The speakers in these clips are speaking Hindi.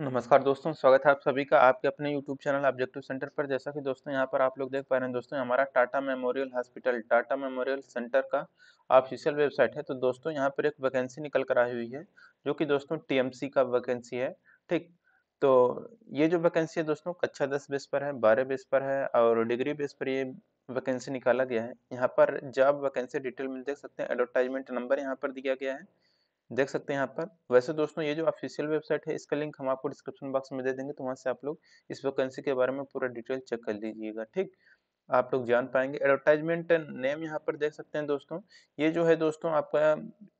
नमस्कार हम्म। दोस्तों स्वागत है आप सभी का आपके अपने YouTube चैनल ऑब्जेक्टिव सेंटर पर जैसा कि दोस्तों यहाँ पर आप लोग देख पा रहे हैं दोस्तों हमारा Tata memorial hospital Tata memorial centre का ऑफिशियल वेबसाइट है तो दोस्तों यहाँ पर एक वैकेंसी निकल कर आई हुई है जो कि दोस्तों टीएमसी का वैकेंसी है ठीक तो ये जो वैकेंसी है दोस्तों कक्षा दस बेस पर है बारह बेस पर है और डिग्री बेस पर ये वैकेंसी निकाला गया है यहाँ पर जॉब वैकेंसी डिटेल में देख सकते हैं एडवर्टाइजमेंट नंबर यहाँ पर दिया गया है देख सकते हैं यहाँ पर वैसे दोस्तों ये जो ऑफिशियल वेबसाइट है इसका लिंक हम आपको डिस्क्रिप्शन बॉक्स में दे देंगे तो वहाँ से आप लोग इस वैकेंसी के बारे में पूरा डिटेल चेक कर लीजिएगा ठीक आप लोग जान पाएंगे एडवर्टाइजमेंट नेम यहाँ पर देख सकते हैं दोस्तों ये जो है दोस्तों आपका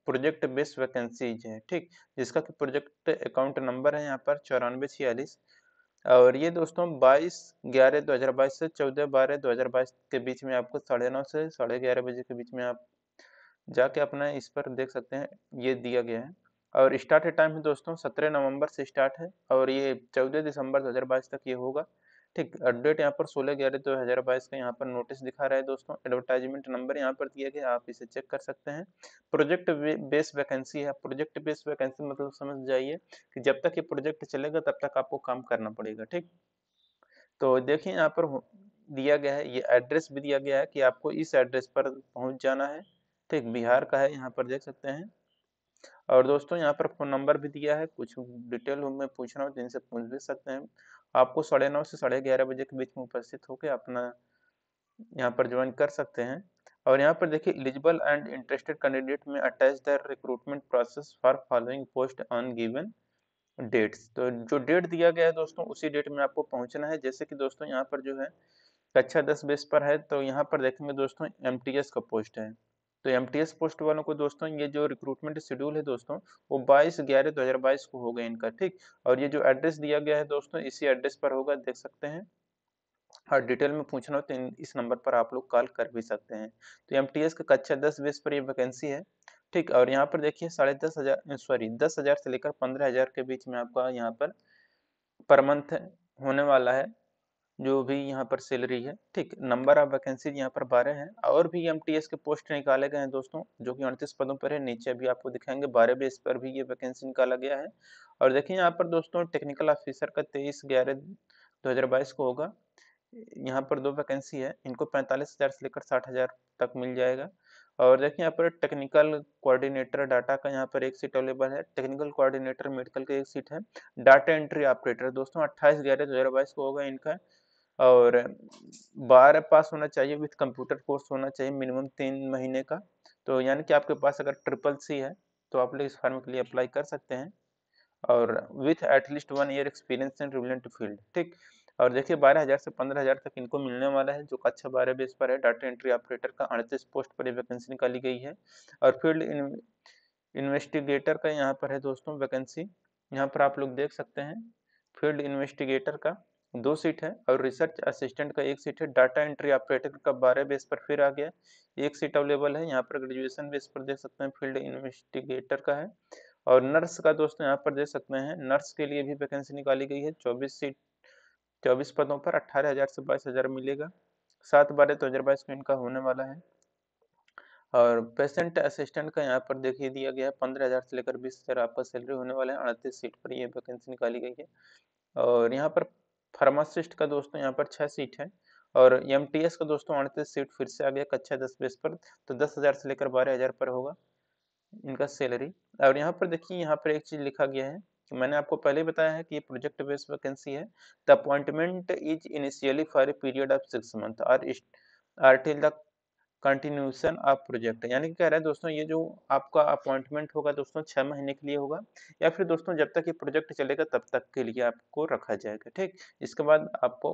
प्रोजेक्ट बेस्ड वैकेंसीज है ठीक जिसका कि प्रोजेक्ट अकाउंट नंबर है यहाँ पर चौरानवे छियालीस और ये दोस्तों 22 ग्यारह 2022 से 14 बारह 2022 के बीच में आपको साढ़े नौ से साढ़े ग्यारह बजे के बीच में आप जाके अपना इस पर देख सकते हैं ये दिया गया है और स्टार्ट है टाइम है दोस्तों सत्रह नवंबर से स्टार्ट है और ये चौदह दिसंबर दो हज़ार बाईस तक ये होगा ठीक अपडेट यहाँ पर सोलह ग्यारह दो हज़ार बाईस का यहाँ पर नोटिस दिखा रहा है दोस्तों एडवर्टाइजमेंट नंबर यहाँ पर दिया गया आप इसे चेक कर सकते हैं प्रोजेक्ट बेस वैकेंसी है प्रोजेक्ट बेस वैकेंसी मतलब समझ जाइए कि जब तक ये प्रोजेक्ट चलेगा तब तक आपको काम करना पड़ेगा ठीक तो देखिए यहाँ पर दिया गया है ये एड्रेस भी दिया गया है कि आपको इस एड्रेस पर पहुँच जाना है ठीक तो बिहार का है यहाँ पर देख सकते हैं और दोस्तों यहाँ पर फ़ोन नंबर भी दिया है कुछ डिटेल में पूछना हो जिनसे पूछ भी सकते हैं आपको साढ़े नौ से साढ़े ग्यारह बजे के बीच में उपस्थित होकर अपना यहाँ पर ज्वाइन कर सकते हैं और यहाँ पर देखिए eligible and interested candidate may attach the recruitment process for following post on given dates तो जो डेट दिया गया है दोस्तों उसी डेट में आपको पहुँचना है जैसे कि दोस्तों यहाँ पर जो है कक्षा दस बेस पर है तो यहाँ पर देखेंगे दोस्तों एम का पोस्ट है तो एम टी एस पोस्ट वालों को दोस्तों ये जो रिक्रूटमेंट शेड्यूल है दोस्तों वो 22 ग्यारह दो को होगा इनका ठीक और ये जो एड्रेस दिया गया है दोस्तों इसी एड्रेस पर होगा देख सकते हैं और डिटेल में पूछना हो तो इस नंबर पर आप लोग कॉल कर भी सकते हैं तो एम टी एस का कक्षा दस बेस पर ये वैकेंसी है ठीक और यहाँ पर देखिए साढ़े दस हज़ार सॉरी दस हज़ार से लेकर पंद्रह हज़ार के बीच में आपका यहाँ पर पर मंथ होने वाला है जो भी यहाँ पर सैलरी है ठीक नंबर ऑफ वैकेंसी यहाँ पर बारह हैं और भी एम के पोस्ट निकाले गए हैं दोस्तों जो कि अड़तीस पदों पर है नीचे भी आपको दिखाएंगे बारह बेस पर भी ये वैकेंसी निकाला गया है और देखिए यहाँ पर दोस्तों टेक्निकल ऑफिसर का तेईस ग्यारह दो को होगा यहाँ पर दो वैकेंसी है इनको पैंतालीस से लेकर साठ तक मिल जाएगा और देखिए यहाँ पर टेक्निकल कोऑर्डिनेटर डाटा का यहाँ पर एक सीट अवेलेबल है टेक्निकल कोऑर्डिनेटर मेडिकल का एक सीट है डाटा एंट्री ऑपरेटर दोस्तों अट्ठाईस ग्यारह दो को होगा इनका और बारह पास होना चाहिए विथ कंप्यूटर कोर्स होना चाहिए मिनिमम तीन महीने का तो यानी कि आपके पास अगर ट्रिपल सी है तो आप लोग इस फॉर्म के लिए अप्लाई कर सकते हैं और with at least one year experience in relevant field ठीक और देखिए बारह हज़ार से पंद्रह हज़ार तक इनको मिलने वाला है जो कक्षा अच्छा बारह बेस पर है डाटा एंट्री ऑपरेटर का अड़तीस पोस्ट पर वैकेंसी निकाली गई है और फील्ड इन्वेस्टिगेटर का यहाँ पर है दोस्तों वैकेंसी यहाँ पर आप लोग देख सकते हैं फील्ड इन्वेस्टिगेटर का दो सीट है और रिसर्च असिस्टेंट का एक सीट है डाटा एंट्री ऑपरेटर का बारह बेस पर फिर आ गया एक सीट अवेलेबल है यहाँ पर ग्रेजुएशन बेस पर देख सकते हैं फील्ड इन्वेस्टिगेटर का है और नर्स का दोस्तों यहाँ पर देख सकते हैं नर्स के लिए भी वैकेंसी निकाली गई है चौबीस सीट चौबीस पदों पर अट्ठारह हज़ार से बाईस हज़ार मिलेगा सात बारह दो हज़ार बाईस में इनका होने वाला है और पेशेंट असिस्टेंट का यहाँ पर देखिए दिया गया है पंद्रह हज़ार से लेकर बीस हज़ार आपका सैलरी होने वाला है अड़तीस सीट पर ये वैकेंसी निकाली गई है और यहाँ पर फार्मासिस्ट का दोस्तों यहाँ पर छः सीट है और एम का दोस्तों अड़तीस सीट फिर से आ गया कक्षा दस बेस पर तो दस हज़ार से लेकर बारह हज़ार पर होगा इनका सैलरी और यहाँ पर देखिए यहाँ पर एक चीज़ लिखा गया है कि मैंने आपको पहले बताया है कि ये प्रोजेक्ट बेस्ड वैकेंसी है the appointment is initially for a period of six month or or till the continuation of project यानी कि कह रहे हैं दोस्तों ये जो आपका अपॉइंटमेंट होगा दोस्तों छः महीने के लिए होगा या फिर दोस्तों जब तक ये प्रोजेक्ट चलेगा तब तक के लिए आपको रखा जाएगा ठीक इसके बाद आपको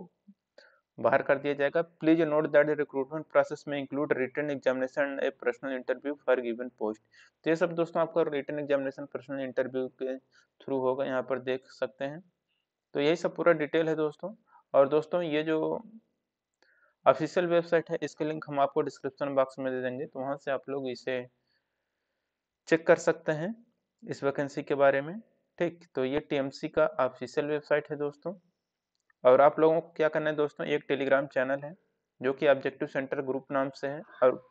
बाहर कर दिया जाएगा please note that recruitment process may include written examination a personal interview for given post तो ये सब दोस्तों आपका रिटर्न एग्जामिनेशन पर्सनल इंटरव्यू के थ्रू होगा यहाँ पर देख सकते हैं तो यही सब पूरा डिटेल है दोस्तों और दोस्तों ये जो ऑफिशियल वेबसाइट है इसके लिंक हम आपको डिस्क्रिप्शन बॉक्स में दे देंगे तो वहाँ से आप लोग इसे चेक कर सकते हैं इस वैकेंसी के बारे में ठीक तो ये टीएमसी का ऑफिशियल वेबसाइट है दोस्तों और आप लोगों को क्या करना है दोस्तों एक टेलीग्राम चैनल है जो कि ऑब्जेक्टिव सेंटर ग्रुप नाम से है और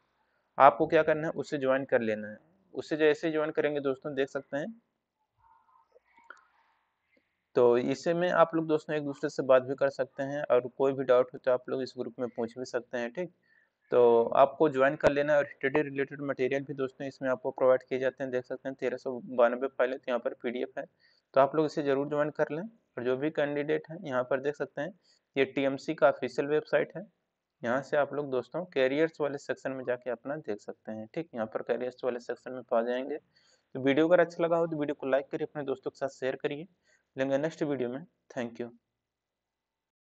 आपको क्या करना है उसे ज्वाइन कर लेना है उसे जैसे ज्वाइन करेंगे दोस्तों देख सकते हैं तो इसे में आप लोग दोस्तों एक दूसरे से बात भी कर सकते हैं और कोई भी डाउट हो तो आप लोग इस ग्रुप में पूछ भी सकते हैं ठीक तो आपको ज्वाइन कर लेना और स्टडी रिलेटेड मटेरियल भी दोस्तों इसमें आपको प्रोवाइड किए जाते हैं देख सकते हैं तेरह सौ बानवे फाइल तो यहाँ पर पी है तो आप लोग इसे ज़रूर ज्वाइन कर लें और जो भी कैंडिडेट हैं यहाँ पर देख सकते हैं ये टी का ऑफिशियल वेबसाइट है यहाँ से आप लोग दोस्तों कैरियर्स वाले सेक्शन में जाके अपना देख सकते हैं ठीक यहाँ पर कैरियर्स वाले सेक्शन में पा जाएंगे तो वीडियो अगर अच्छा लगा हो तो वीडियो को लाइक करिए अपने दोस्तों के साथ शेयर करिए मिलेंगे नेक्स्ट वीडियो में थैंक यू